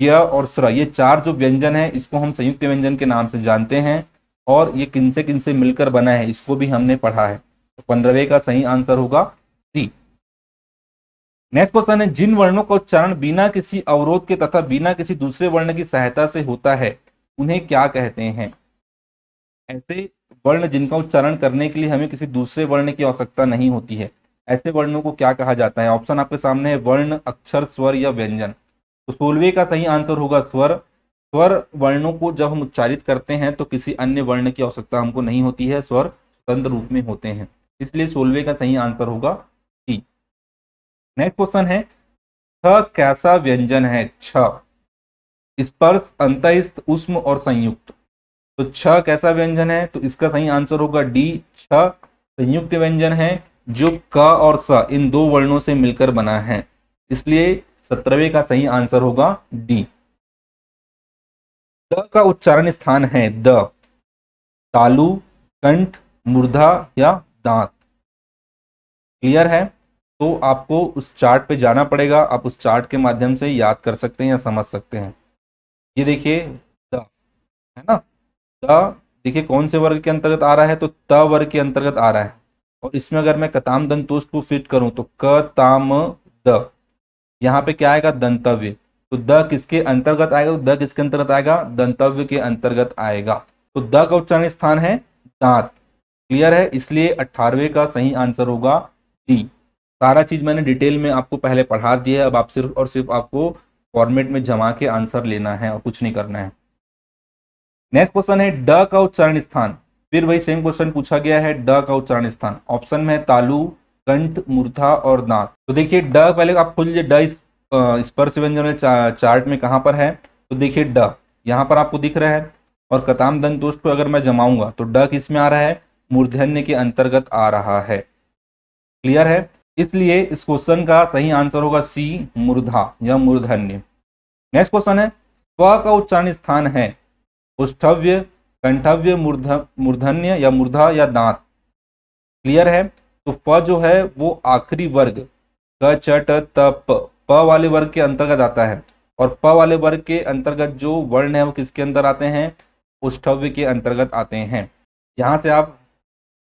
य और स्र ये चार जो व्यंजन है इसको हम संयुक्त व्यंजन के नाम से जानते हैं और ये किन से किन से मिलकर बना है इसको भी हमने पढ़ा है तो पंद्रहवे का सही आंसर होगा सी नेक्स्ट क्वेश्चन है जिन वर्णों का उच्चारण बिना किसी अवरोध के तथा बिना किसी दूसरे वर्ण की सहायता से होता है उन्हें क्या कहते हैं ऐसे वर्ण जिनका उच्चारण करने के लिए हमें किसी दूसरे वर्ण की आवश्यकता नहीं होती है ऐसे वर्णों को क्या कहा जाता है ऑप्शन आपके सामने है वर्ण अक्षर स्वर या व्यंजन तो सोलवे का सही आंसर होगा स्वर स्वर वर्णों को जब हम उच्चारित करते हैं तो किसी अन्य वर्ण की आवश्यकता हमको नहीं होती है स्वर स्वतंत्र रूप में होते हैं इसलिए सोलवे का सही आंसर होगा सी नेक्स्ट क्वेश्चन है छ कैसा व्यंजन है छ स्पर्श अंत उष्म और संयुक्त तो छ कैसा व्यंजन है तो इसका सही आंसर होगा डी छ संयुक्त व्यंजन है जो क और स इन दो वर्णों से मिलकर बना है इसलिए सत्रहवें का सही आंसर होगा डी द का उच्चारण स्थान है द तालु कंठ मुर्धा या दांत क्लियर है तो आपको उस चार्ट पे जाना पड़ेगा आप उस चार्ट के माध्यम से याद कर सकते हैं या समझ सकते हैं ये देखिए द है ना द देखिए कौन से वर्ग के अंतर्गत आ रहा है तो त वर्ग के अंतर्गत आ रहा है और इसमें अगर मैं कताम दंतोष को फिट करूं तो क ताम द यहाँ पे क्या आएगा दंतव्य तो द किसके अंतर्गत आएगा तो द किसके अंतर्गत आएगा दंतव्य के अंतर्गत आएगा तो द का उच्चारण स्थान है दांत क्लियर है इसलिए अठारवे का सही आंसर होगा डी सारा चीज मैंने डिटेल में आपको पहले पढ़ा दिया है अब आप सिर्फ और सिर्फ आपको फॉर्मेट में जमा के आंसर लेना है और कुछ नहीं करना है नेक्स्ट क्वेश्चन है ड का उच्चारण स्थान फिर वही सेम क्वेश्चन पूछा गया है ड का उच्चारण स्थान ऑप्शन में है तालू कंठ मूर्धा और दांत तो देखिए ड पहले आप खोल लीजिए ड स्पर्श व्यंजन चा, चार्ट में कहाँ पर है तो देखिए ड यहाँ पर आपको दिख रहा है और कताम दंतोष को अगर मैं जमाऊंगा तो ड किस में आ रहा है मूर्धन्य के अंतर्गत आ रहा है क्लियर है इसलिए इस क्वेश्चन का सही आंसर होगा सी मूर्धा या मूर्धन्य नेक्स्ट क्वेश्चन है स्व का उच्चारण स्थान है उष्ठव्य कंठव्य मूर्ध मूर्धन्य या मूर्धा या दांत क्लियर है तो फ जो है वो आखिरी वर्ग ग च ट त प प वाले वर्ग के अंतर्गत आता है और प वाले वर्ग के अंतर्गत जो वर्ण है वो किसके अंदर आते हैं उष्ठव्य के अंतर्गत आते हैं यहाँ से आप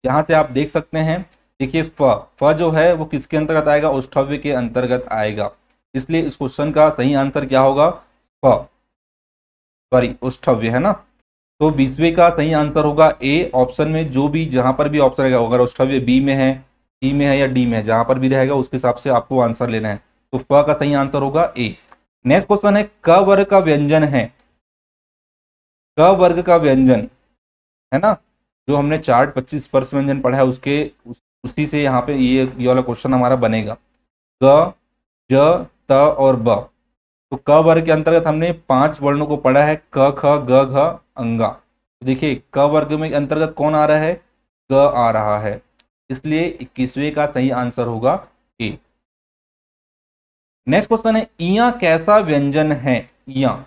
यहाँ से आप देख सकते हैं देखिए फ फ जो है वो किसके अंतर्गत आएगा उष्ठव्य के अंतर्गत आएगा इसलिए इस क्वेश्चन का सही आंसर क्या होगा फ सॉरी उष्ठव्य है ना तो बीसवे का सही आंसर होगा ए ऑप्शन में जो भी जहां पर भी ऑप्शन रहेगा अगर ऑस्ट्रेलिया बी में है सी में है या डी में है जहां पर भी रहेगा उसके हिसाब से आपको आंसर लेना है तो फ का सही आंसर होगा ए नेक्स्ट क्वेश्चन है क वर्ग का व्यंजन है क वर्ग का व्यंजन है ना जो हमने चार्ट पच्चीस स्पर्श व्यंजन पढ़ा है उसके उस, उसी से यहाँ पे ये ये वाला क्वेश्चन हमारा बनेगा क ज त और ब तो क वर्ग के अंतर्गत हमने पांच वर्णों को पढ़ा है क ख ग घ अंगा तो देखिए क वर्ग में अंतर्गत कौन आ रहा है ग आ रहा है इसलिए इक्कीसवे का सही आंसर होगा ए नेक्स्ट क्वेश्चन है इया कैसा व्यंजन है इया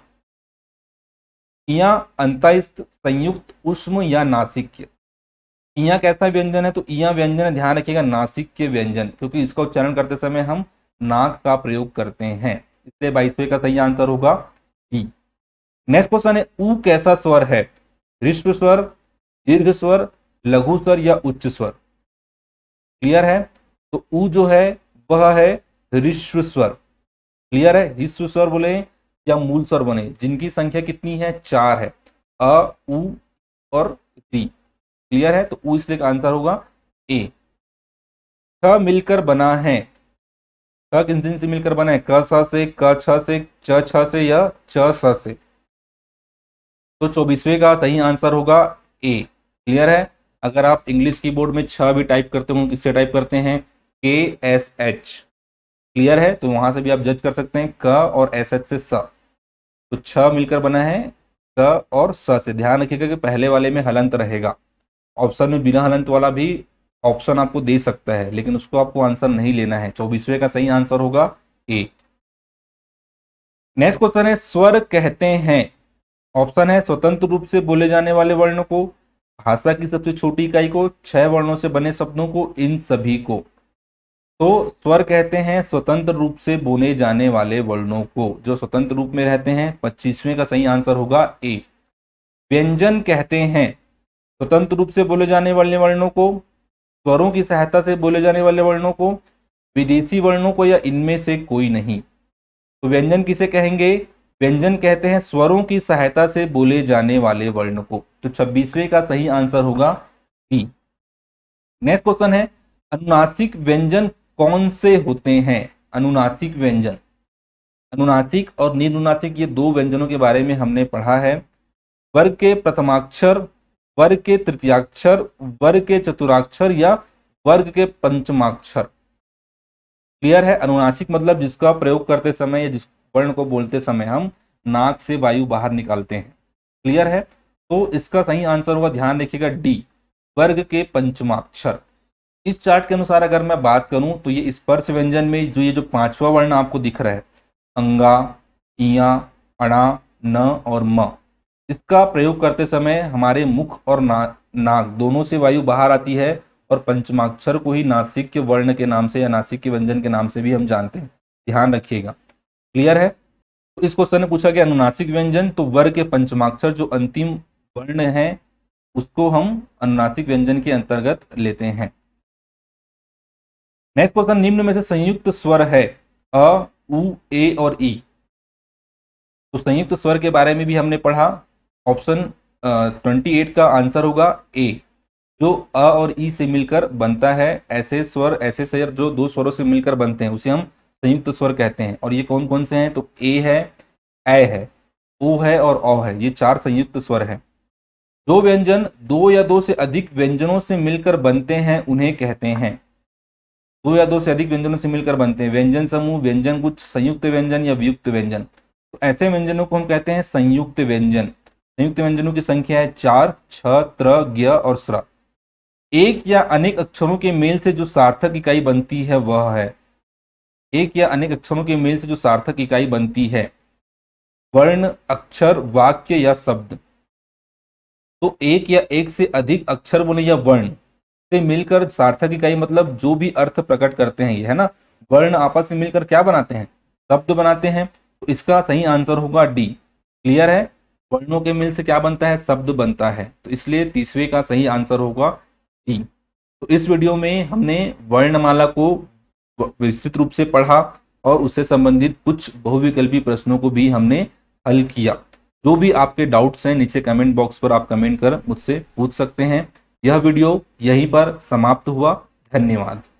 इया अंतस्थ संयुक्त उष्म या नासिक्य इया कैसा व्यंजन है तो इया व्यंजन है ध्यान रखिएगा के व्यंजन क्योंकि इसका उच्चारण करते समय हम नाक का प्रयोग करते हैं इसलिए बाईसवे का सही आंसर होगा ई नेक्स्ट क्वेश्चन है ऊ कैसा स्वर है ऋष्व स्वर दीर्घ स्वर लघु स्वर या उच्च स्वर क्लियर है तो ऊ जो है वह है ऋष्व स्वर क्लियर है ऋष्व स्वर बोले या मूल स्वर बने जिनकी संख्या कितनी है चार है अ उ और री क्लियर है तो ऊ इसलिए आंसर होगा ए छ मिलकर बना है क किन से मिलकर बना है क स से क छ से च छ से या च स से तो चौबीसवें का सही आंसर होगा ए क्लियर है अगर आप इंग्लिश कीबोर्ड में छ भी टाइप करते हो किससे टाइप करते हैं के एस एच क्लियर है तो वहां से भी आप जज कर सकते हैं क और एस एच से स तो छ मिलकर बना है क और स से ध्यान रखिएगा कि पहले वाले में हलंत रहेगा ऑप्शन में बिना हलंत वाला भी ऑप्शन आपको दे सकता है लेकिन उसको आपको आंसर नहीं लेना है चौबीसवें का सही आंसर होगा ए नेक्स्ट क्वेश्चन है स्वर कहते हैं ऑप्शन है स्वतंत्र रूप से बोले जाने वाले वर्णों को भाषा की सबसे छोटी इकाई को छह वर्णों से बने शब्दों को इन सभी को तो स्वर कहते हैं स्वतंत्र रूप से बोले जाने वाले वर्णों को जो स्वतंत्र रूप में रहते हैं पच्चीसवें का सही आंसर होगा ए व्यंजन कहते हैं स्वतंत्र रूप से बोले जाने वाले वर्णों को स्वरों की सहायता से बोले जाने वाले वर्णों को विदेशी वर्णों को या इनमें से कोई नहीं तो व्यंजन किसे कहेंगे व्यंजन कहते हैं स्वरों की सहायता से बोले जाने वाले वर्ण को तो छब्बीसवें का सही आंसर होगा बी नेक्स्ट क्वेश्चन है अनुनासिक व्यंजन कौन से होते हैं अनुनासिक व्यंजन अनुनासिक और निरुनासिक ये दो व्यंजनों के बारे में हमने पढ़ा है वर्ग के प्रथमाक्षर वर्ग के तृतीयाक्षर वर्ग के चतुराक्षर या वर्ग के पंचमाक्षर क्लियर है अनुनासिक मतलब जिसका प्रयोग करते समय या जिस वर्ण को बोलते समय हम नाक से वायु बाहर निकालते हैं क्लियर है तो इसका सही आंसर होगा ध्यान रखिएगा डी वर्ग के पंचमाक्षर इस चार्ट के अनुसार अगर मैं बात करूं तो ये स्पर्श व्यंजन में जो ये जो पांचवा वर्ण आपको दिख रहा है अंगा इया अणा न और म इसका प्रयोग करते समय हमारे मुख और ना नाक दोनों से वायु बाहर आती है और पंचमाक्षर को ही नासिक के वर्ण के नाम से या नासिक के व्यंजन के नाम से भी हम जानते हैं ध्यान रखिएगा क्लियर है तो इस क्वेश्चन ने पूछा कि अनुनासिक व्यंजन तो वर्ग के पंचमाक्षर जो अंतिम वर्ण है उसको हम अनुनासिक व्यंजन के अंतर्गत लेते हैं नेक्स्ट क्वेश्चन निम्न में से संयुक्त स्वर है अ उ ए और ई तो संयुक्त स्वर के बारे में भी हमने पढ़ा ऑप्शन ट्वेंटी एट का आंसर होगा ए जो अ और ई से मिलकर बनता है ऐसे स्वर ऐसे स्वर जो दो स्वरों से मिलकर बनते हैं उसे हम संयुक्त स्वर कहते हैं और ये कौन कौन से हैं तो ए है ए है ओ है और औ है ये चार संयुक्त स्वर है दो व्यंजन दो या दो से अधिक व्यंजनों से मिलकर बनते हैं उन्हें कहते हैं दो या दो से अधिक व्यंजनों से मिलकर बनते हैं व्यंजन समूह व्यंजन कुछ संयुक्त व्यंजन या वियुक्त व्यंजन तो ऐसे व्यंजनों को हम कहते हैं संयुक्त व्यंजन संयुक्त व्यंजनों की संख्या है चार छ त्र ग्य और स्र एक या अनेक अक्षरों के मेल से जो सार्थक इकाई बनती है वह है एक या अनेक अक्षरों के मेल से जो सार्थक इकाई बनती है वर्ण अक्षर वाक्य या शब्द तो एक या एक से अधिक अक्षर बोले या वर्ण से मिलकर सार्थक इकाई मतलब जो भी अर्थ प्रकट करते हैं यह है ना वर्ण आपस में मिलकर क्या बनाते हैं शब्द बनाते हैं तो इसका सही आंसर होगा डी क्लियर है वर्णों के मिल से क्या बनता है शब्द बनता है तो इसलिए तीसरे का सही आंसर होगा डी तो इस वीडियो में हमने वर्णमाला को विस्तृत रूप से पढ़ा और उससे संबंधित कुछ बहुविकल्पी प्रश्नों को भी हमने हल किया जो भी आपके डाउट्स हैं नीचे कमेंट बॉक्स पर आप कमेंट कर मुझसे पूछ सकते हैं यह वीडियो यहीं पर समाप्त हुआ धन्यवाद